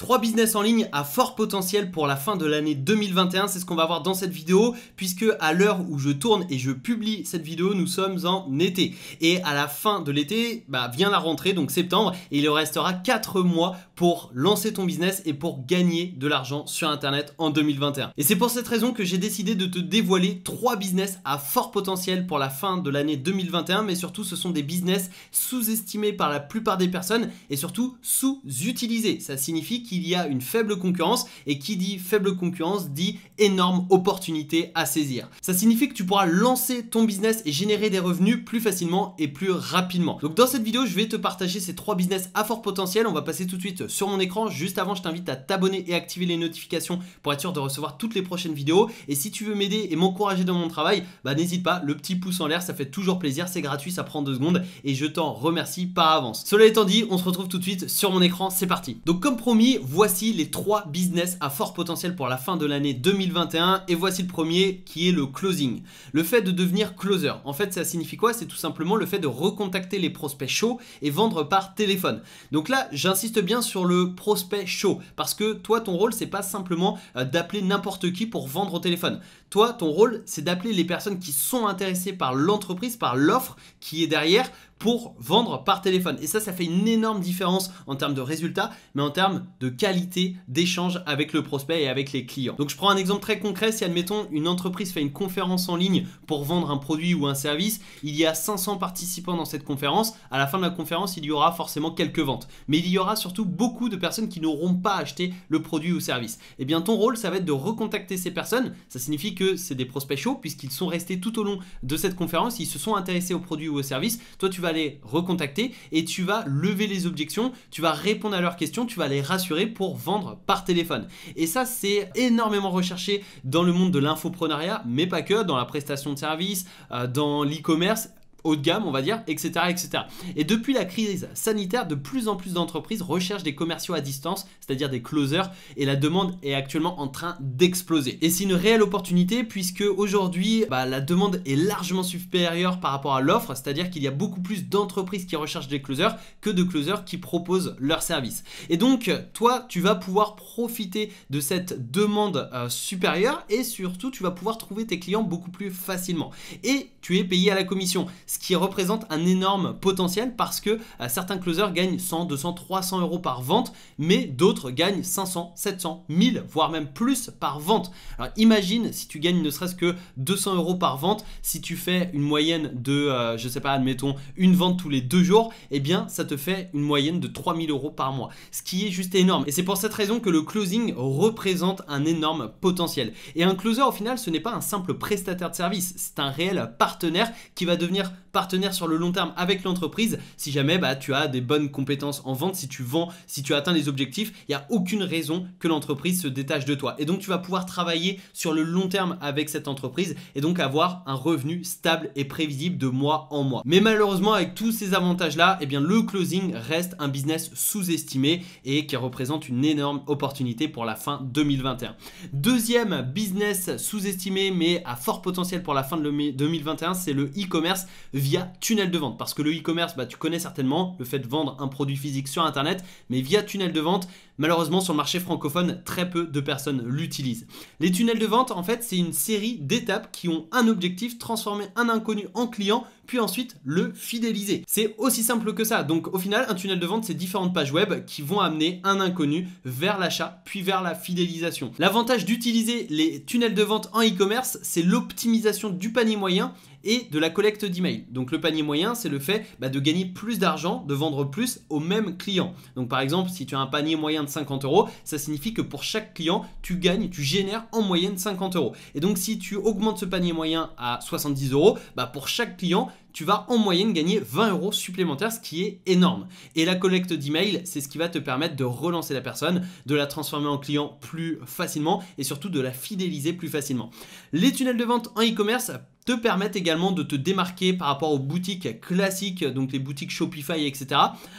Trois business en ligne à fort potentiel pour la fin de l'année 2021, c'est ce qu'on va voir dans cette vidéo, puisque à l'heure où je tourne et je publie cette vidéo, nous sommes en été. Et à la fin de l'été, bah, vient la rentrée, donc septembre, et il restera 4 mois pour lancer ton business et pour gagner de l'argent sur Internet en 2021. Et c'est pour cette raison que j'ai décidé de te dévoiler trois business à fort potentiel pour la fin de l'année 2021, mais surtout ce sont des business sous-estimés par la plupart des personnes et surtout sous-utilisés. Ça signifie qu'il y a une faible concurrence et qui dit faible concurrence dit énorme opportunité à saisir. Ça signifie que tu pourras lancer ton business et générer des revenus plus facilement et plus rapidement. Donc dans cette vidéo, je vais te partager ces trois business à fort potentiel. On va passer tout de suite sur mon écran. Juste avant, je t'invite à t'abonner et activer les notifications pour être sûr de recevoir toutes les prochaines vidéos. Et si tu veux m'aider et m'encourager dans mon travail, bah n'hésite pas, le petit pouce en l'air, ça fait toujours plaisir, c'est gratuit, ça prend deux secondes et je t'en remercie par avance. Cela étant dit, on se retrouve tout de suite sur mon écran, c'est parti. Donc comme promis, voici les trois business à fort potentiel pour la fin de l'année 2021 et voici le premier qui est le closing. Le fait de devenir closer, en fait ça signifie quoi C'est tout simplement le fait de recontacter les prospects chauds et vendre par téléphone. Donc là j'insiste bien sur le prospect chaud parce que toi ton rôle c'est pas simplement euh, d'appeler n'importe qui pour vendre au téléphone. Toi ton rôle c'est d'appeler les personnes qui sont intéressées par l'entreprise, par l'offre qui est derrière pour vendre par téléphone. Et ça, ça fait une énorme différence en termes de résultats, mais en termes de qualité d'échange avec le prospect et avec les clients. Donc je prends un exemple très concret, si admettons une entreprise fait une conférence en ligne pour vendre un produit ou un service, il y a 500 participants dans cette conférence, à la fin de la conférence, il y aura forcément quelques ventes. Mais il y aura surtout beaucoup de personnes qui n'auront pas acheté le produit ou service. Et eh bien ton rôle, ça va être de recontacter ces personnes, ça signifie que c'est des prospects chauds puisqu'ils sont restés tout au long de cette conférence, ils se sont intéressés au produit ou au service, toi tu vas les recontacter et tu vas lever les objections, tu vas répondre à leurs questions, tu vas les rassurer pour vendre par téléphone. Et ça, c'est énormément recherché dans le monde de l'infoprenariat, mais pas que, dans la prestation de services, euh, dans l'e-commerce, haut de gamme, on va dire, etc., etc. Et depuis la crise sanitaire, de plus en plus d'entreprises recherchent des commerciaux à distance, c'est-à-dire des closers, et la demande est actuellement en train d'exploser. Et c'est une réelle opportunité puisque aujourd'hui, bah, la demande est largement supérieure par rapport à l'offre, c'est-à-dire qu'il y a beaucoup plus d'entreprises qui recherchent des closers que de closers qui proposent leurs services. Et donc, toi, tu vas pouvoir profiter de cette demande euh, supérieure et surtout, tu vas pouvoir trouver tes clients beaucoup plus facilement. Et tu es payé à la commission ce qui représente un énorme potentiel parce que euh, certains closers gagnent 100, 200, 300 euros par vente, mais d'autres gagnent 500, 700, 1000, voire même plus par vente. Alors imagine si tu gagnes ne serait-ce que 200 euros par vente, si tu fais une moyenne de, je euh, je sais pas, admettons, une vente tous les deux jours, eh bien ça te fait une moyenne de 3000 euros par mois, ce qui est juste énorme. Et c'est pour cette raison que le closing représente un énorme potentiel. Et un closer au final, ce n'est pas un simple prestataire de service, c'est un réel partenaire qui va devenir partenaire sur le long terme avec l'entreprise si jamais bah, tu as des bonnes compétences en vente, si tu vends, si tu atteins les objectifs, il n'y a aucune raison que l'entreprise se détache de toi. Et donc tu vas pouvoir travailler sur le long terme avec cette entreprise et donc avoir un revenu stable et prévisible de mois en mois. Mais malheureusement avec tous ces avantages là, eh bien le closing reste un business sous-estimé et qui représente une énorme opportunité pour la fin 2021. Deuxième business sous-estimé mais à fort potentiel pour la fin de 2021, c'est le e-commerce via tunnel de vente. Parce que le e-commerce, bah, tu connais certainement le fait de vendre un produit physique sur Internet, mais via tunnel de vente, malheureusement sur le marché francophone, très peu de personnes l'utilisent. Les tunnels de vente, en fait, c'est une série d'étapes qui ont un objectif, transformer un inconnu en client, puis ensuite le fidéliser. C'est aussi simple que ça. Donc au final, un tunnel de vente, c'est différentes pages web qui vont amener un inconnu vers l'achat, puis vers la fidélisation. L'avantage d'utiliser les tunnels de vente en e-commerce, c'est l'optimisation du panier moyen et de la collecte d'emails. Donc le panier moyen, c'est le fait bah, de gagner plus d'argent, de vendre plus au même client. Donc par exemple, si tu as un panier moyen de 50 euros, ça signifie que pour chaque client, tu gagnes, tu génères en moyenne 50 euros. Et donc si tu augmentes ce panier moyen à 70 euros, bah, pour chaque client, tu vas en moyenne gagner 20 euros supplémentaires, ce qui est énorme. Et la collecte d'emails, c'est ce qui va te permettre de relancer la personne, de la transformer en client plus facilement et surtout de la fidéliser plus facilement. Les tunnels de vente en e-commerce te permettent également de te démarquer par rapport aux boutiques classiques, donc les boutiques Shopify, etc.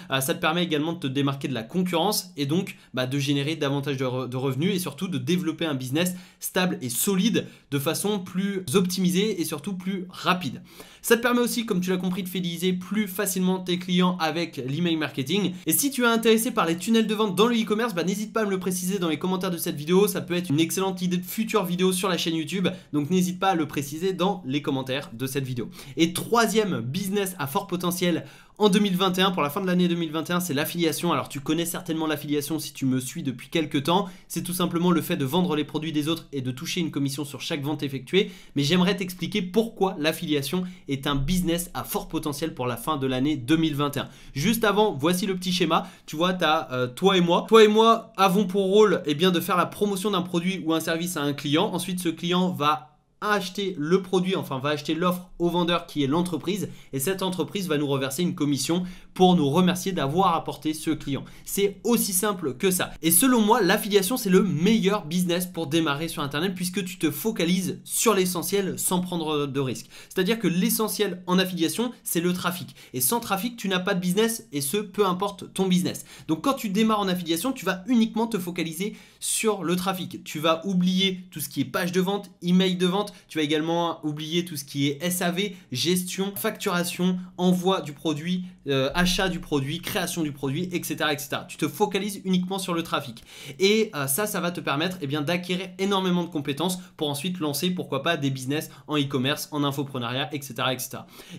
Euh, ça te permet également de te démarquer de la concurrence et donc bah, de générer davantage de, revenus et surtout de développer un business stable et solide de façon plus optimisée et surtout plus rapide. Ça te permet aussi, comme tu l'as compris, de fidéliser plus facilement tes clients avec l'email marketing. Et si tu es intéressé par les tunnels de vente dans le e-commerce, bah, n'hésite pas à me le préciser dans les commentaires de cette vidéo. Ça peut être une excellente idée de future vidéo sur la chaîne YouTube. Donc n'hésite pas à le préciser dans les commentaires de cette vidéo. Et troisième business à fort potentiel en 2021, pour la fin de l'année 2021, c'est l'affiliation. Alors tu connais certainement l'affiliation si tu me suis depuis quelques temps. C'est tout simplement le fait de vendre les produits des autres et de toucher une commission sur chaque vente effectuée. Mais j'aimerais t'expliquer pourquoi l'affiliation est un business à fort potentiel pour la fin de l'année 2021. Juste avant, voici le petit schéma. Tu vois, tu as euh, toi et moi. Toi et moi avons pour rôle eh bien, de faire la promotion d'un produit ou un service à un client. Ensuite, ce client va acheter le produit, enfin va acheter l'offre au vendeur qui est l'entreprise, et cette entreprise va nous reverser une commission pour nous remercier d'avoir apporté ce client. C'est aussi simple que ça. Et selon moi, l'affiliation, c'est le meilleur business pour démarrer sur Internet puisque tu te focalises sur l'essentiel sans prendre de risque. C'est-à-dire que l'essentiel en affiliation, c'est le trafic. Et sans trafic, tu n'as pas de business et ce, peu importe ton business. Donc quand tu démarres en affiliation, tu vas uniquement te focaliser sur le trafic. Tu vas oublier tout ce qui est page de vente, email de vente. Tu vas également oublier tout ce qui est SAV, gestion, facturation, envoi du produit, euh, achat du produit, création du produit, etc. etc. Tu te focalises uniquement sur le trafic. Et euh, ça, ça va te permettre eh bien d'acquérir énormément de compétences pour ensuite lancer, pourquoi pas, des business en e-commerce, en infoprenariat, etc., etc.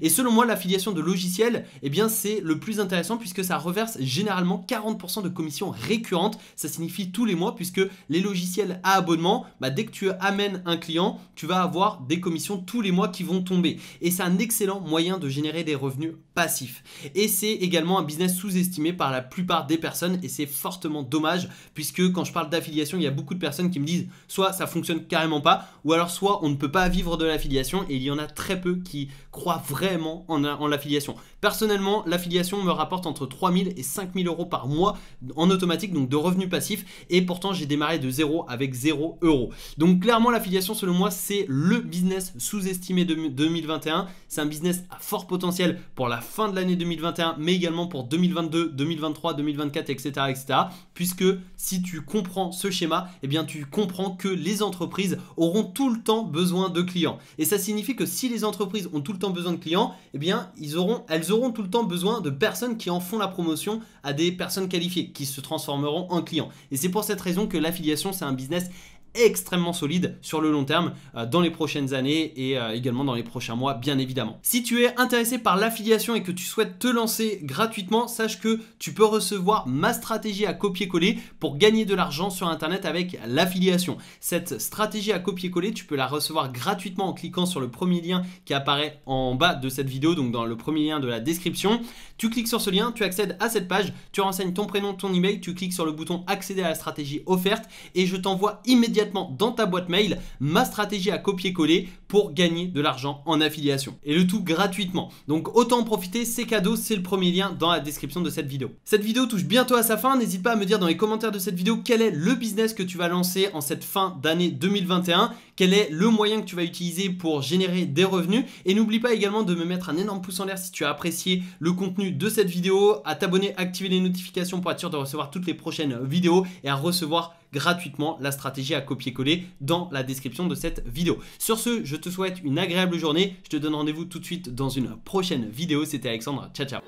Et selon moi, l'affiliation de logiciels, et eh bien, c'est le plus intéressant puisque ça reverse généralement 40% de commissions récurrentes. Ça signifie tous les mois puisque les logiciels à abonnement, bah, dès que tu amènes un client, tu vas avoir des commissions tous les mois qui vont tomber. Et c'est un excellent moyen de générer des revenus passifs. Et c'est également un business sous-estimé par la plupart des personnes et c'est fortement dommage puisque quand je parle d'affiliation, il y a beaucoup de personnes qui me disent soit ça fonctionne carrément pas ou alors soit on ne peut pas vivre de l'affiliation et il y en a très peu qui croient vraiment en, l'affiliation. Personnellement, l'affiliation me rapporte entre 3000 et 5000 euros par mois en automatique, donc de revenus passifs et pourtant j'ai démarré de zéro avec 0 euros. Donc clairement l'affiliation selon moi c'est le business sous-estimé de 2021. C'est un business à fort potentiel pour la fin de l'année 2021 mais également pour 2022, 2023, 2024, etc. etc. puisque si tu comprends ce schéma, eh bien tu comprends que les entreprises auront tout le temps besoin de clients. Et ça signifie que si les entreprises ont tout le temps besoin de clients, eh bien ils auront, elles auront tout le temps besoin de personnes qui en font la promotion à des personnes qualifiées qui se transformeront en clients. Et c'est pour cette raison que l'affiliation, c'est un business extrêmement solide sur le long terme euh, dans les prochaines années et euh, également dans les prochains mois bien évidemment. Si tu es intéressé par l'affiliation et que tu souhaites te lancer gratuitement, sache que tu peux recevoir ma stratégie à copier-coller pour gagner de l'argent sur internet avec l'affiliation. Cette stratégie à copier-coller, tu peux la recevoir gratuitement en cliquant sur le premier lien qui apparaît en bas de cette vidéo, donc dans le premier lien de la description. Tu cliques sur ce lien, tu accèdes à cette page, tu renseignes ton prénom, ton email, tu cliques sur le bouton accéder à la stratégie offerte et je t'envoie immédiatement dans ta boîte mail ma stratégie à copier-coller pour gagner de l'argent en affiliation. Et le tout gratuitement. Donc autant en profiter, c'est cadeau, c'est le premier lien dans la description de cette vidéo. Cette vidéo touche bientôt à sa fin, n'hésite pas à me dire dans les commentaires de cette vidéo quel est le business que tu vas lancer en cette fin d'année 2021, quel est le moyen que tu vas utiliser pour générer des revenus. Et n'oublie pas également de me mettre un énorme pouce en l'air si tu as apprécié le contenu de cette vidéo, à t'abonner, activer les notifications pour être sûr de recevoir toutes les prochaines vidéos et à recevoir gratuitement la stratégie à copier-coller dans la description de cette vidéo. Sur ce, je te souhaite une agréable journée. Je te donne rendez-vous tout de suite dans une prochaine vidéo. C'était Alexandre. Ciao, ciao.